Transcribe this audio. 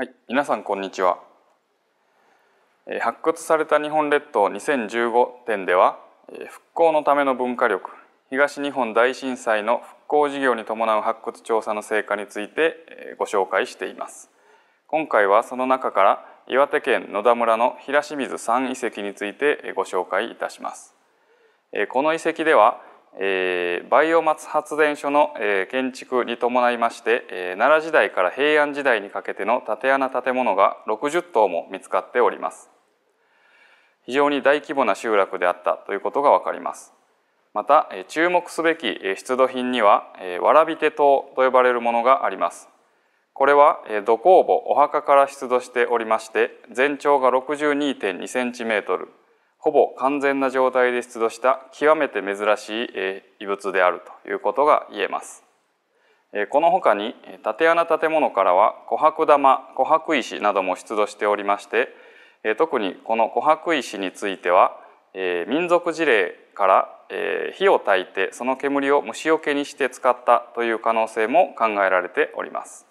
はい、皆さんこんにちは。発掘された日本列島2015点では、復興のための文化力、東日本大震災の復興事業に伴う発掘調査の成果についてご紹介しています。今回はその中から岩手県野田村の平清水三遺跡についてご紹介いたします。この遺跡ではえー、バイオマス発電所の、えー、建築に伴いまして、えー、奈良時代から平安時代にかけての竪穴建物が60棟も見つかっております非常に大規模な集落であったということがわかりますまた、えー、注目すべき出土品には、えー、わらび手塔と呼ばれるものがありますこれは、えー、土工房お墓から出土しておりまして全長が6 2 2センチメートルほぼ完全な状態で出土した極めて珍しい異物であるということが言えます。この他に竪穴建物からは琥珀玉琥珀石なども出土しておりまして特にこの琥珀石については民族事例から火を焚いてその煙を虫よけにして使ったという可能性も考えられております。